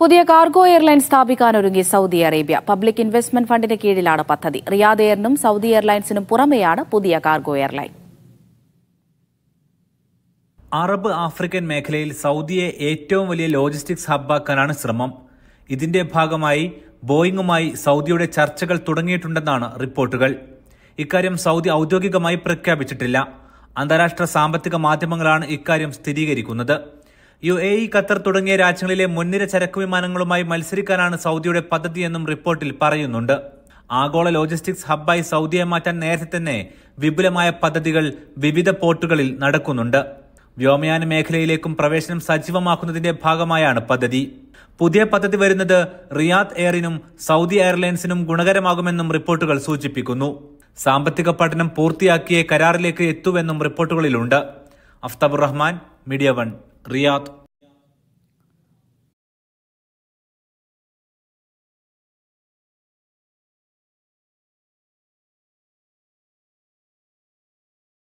പുതിയ cargo airline സ്ഥാപിക്കാൻ ഒരുങ്ങി സൗദി അറേബ്യ പബ്ലിക് ഇൻവെസ്റ്റ്മെന്റ് ഫണ്ടിന് കീഴിലാണ് പദ്ധതി റിയാദ് എയറിനും സൗദി എയർലൈൻസിനും പുറമെയാണ് പുതിയ കാർഗോ എയർലൈൻ അറബ് ആഫ്രിക്കൻ മേഖലയിൽ സൗദിയെ ഏറ്റവും വലിയ ലോജിസ്റ്റിക്സ് ഹബ്ബാക്കാനാണ് ശ്രമം ഇതിന്റെ ഭാഗമായി ബോയിങ്ങുമായി സൗദിയുടെ ചർച്ചകൾ തുടങ്ങിയിട്ടുണ്ടെന്നാണ് റിപ്പോർട്ടുകൾ ഇക്കാര്യം സൗദി ഔദ്യോഗികമായി പ്രഖ്യാപിച്ചിട്ടില്ല അന്താരാഷ്ട്ര സാമ്പത്തിക മാധ്യമങ്ങളാണ് ഇക്കാര്യം സ്ഥിരീകരിക്കുന്നത് യു എ ഇ ഖത്തർ തുടങ്ങിയ രാജ്യങ്ങളിലെ മുൻനിര ചരക്ക് വിമാനങ്ങളുമായി മത്സരിക്കാനാണ് സൗദിയുടെ പദ്ധതിയെന്നും റിപ്പോർട്ടിൽ പറയുന്നുണ്ട് ആഗോള ലോജിസ്റ്റിക്സ് ഹബ്ബായി സൗദിയെ മാറ്റാൻ നേരത്തെ തന്നെ വിപുലമായ പദ്ധതികൾ വിവിധ പോർട്ടുകളിൽ നടക്കുന്നുണ്ട് വ്യോമയാന മേഖലയിലേക്കും പ്രവേശനം സജീവമാക്കുന്നതിന്റെ ഭാഗമായാണ് പദ്ധതി പുതിയ പദ്ധതി വരുന്നത് റിയാദ് എയറിനും സൗദി എയർലൈൻസിനും ഗുണകരമാകുമെന്നും റിപ്പോർട്ടുകൾ സൂചിപ്പിക്കുന്നു സാമ്പത്തിക പഠനം പൂർത്തിയാക്കിയ കരാറിലേക്ക് എത്തുവെന്നും റിപ്പോർട്ടുകളിലുണ്ട് അഫ്താബുർ റഹ്മാൻ മീഡിയ വൺ ریاد